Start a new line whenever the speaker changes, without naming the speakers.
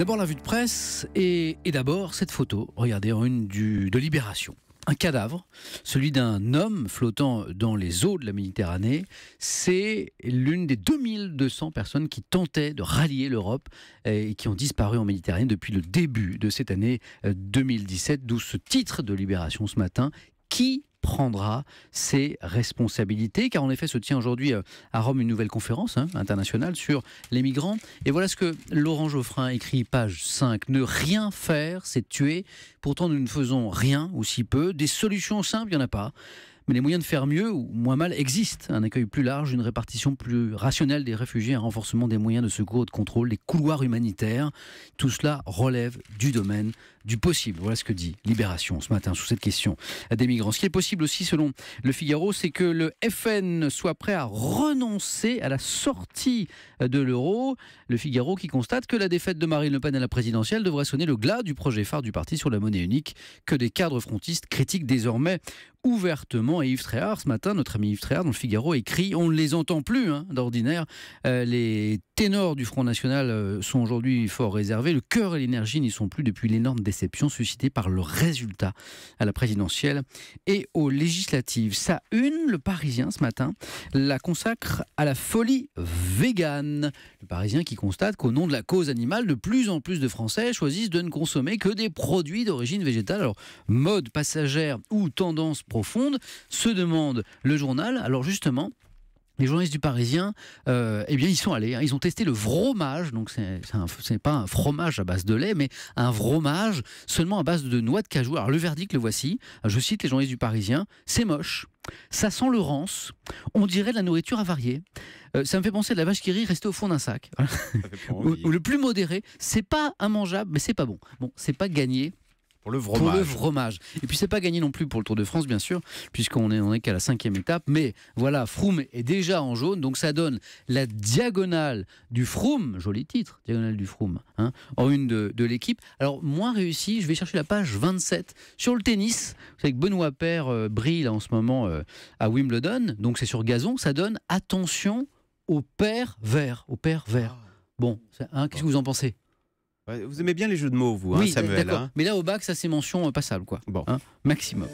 D'abord la vue de presse et, d'abord cette photo, regardez, en une du, de Libération. Un cadavre, celui d'un homme flottant dans les eaux de la Méditerranée, c'est l'une des 2200 personnes qui tentaient de rallier l'Europe euh, et qui ont disparu en Méditerranée depuis le début de cette année 2017, euh, d'où ce titre de Libération ce matin, qui prendra ses responsabilités, car en effet se tient aujourd'hui euh, à Rome une nouvelle conférence hein, internationale sur les migrants. Et voilà ce que Laurent Geoffrin écrit, page 5. Ne rien faire, c'est tuer. Pourtant, nous ne faisons rien ou si peu. Des solutions simples, il n'y en a pas mais les moyens de faire mieux ou moins mal existent. Un accueil plus large, une répartition plus rationnelle des réfugiés, un renforcement des moyens de secours et de contrôle, des couloirs humanitaires, tout cela relève du domaine du possible. Voilà ce que dit Libération ce matin sous cette question des migrants. Ce qui est possible aussi selon le Figaro, c'est que le FN soit prêt à renoncer à la sortie de l'euro. Le Figaro qui constate que la défaite de Marine Le Pen à la présidentielle devrait sonner le glas du projet phare du parti sur la monnaie unique que des cadres frontistes critiquent désormais ouvertement. Et Yves Tréhard, ce matin, notre ami Yves Tréhard dans le Figaro écrit On ne les entend plus hein, d'ordinaire. Euh, les ténors du Front National euh, sont aujourd'hui fort réservés. Le cœur et l'énergie n'y sont plus depuis l'énorme déception suscitée par le résultat à la présidentielle et aux législatives. Ça une, le Parisien ce matin, la consacre à la folie végane. Le Parisien qui constate qu'au nom de la cause animale, de plus en plus de Français choisissent de ne consommer que des produits d'origine végétale. Alors, mode passagère ou tendance profonde, se demande le journal. Alors justement, les journalistes du Parisien, euh, eh bien, ils sont allés. Hein. ils ont testé le fromage. Donc, c'est pas un fromage à base de lait, mais un fromage seulement à base de noix de cajou. Alors, le verdict, le voici. Je cite les journalistes du Parisien. C'est moche. Ça sent le rance. On dirait de la nourriture avariée. Euh, ça me fait penser à de la vache qui rit restée au fond d'un sac. ou, le plus modéré, c'est pas immangeable, mais c'est pas bon. Bon, c'est pas gagné pour le fromage. Et puis c'est pas gagné non plus pour le Tour de France, bien sûr, puisqu'on est, est qu'à la cinquième étape. Mais voilà, Froome est déjà en jaune, donc ça donne la diagonale du Froome, joli titre, diagonale du Froome, hein, en une de, l'équipe. Alors moins réussi, je vais chercher la page 27 sur le tennis. Vous savez que Benoît Paire euh, brille en ce moment euh, à Wimbledon, donc c'est sur gazon. Ça donne attention au père vert, au père vert. Ah. Bon, hein, qu'est-ce que vous en pensez vous aimez bien les jeux de mots, vous, hein, oui, Samuel. Hein mais là, au bac, ça, c'est mention euh, passable, quoi. Bon. Hein, maximum.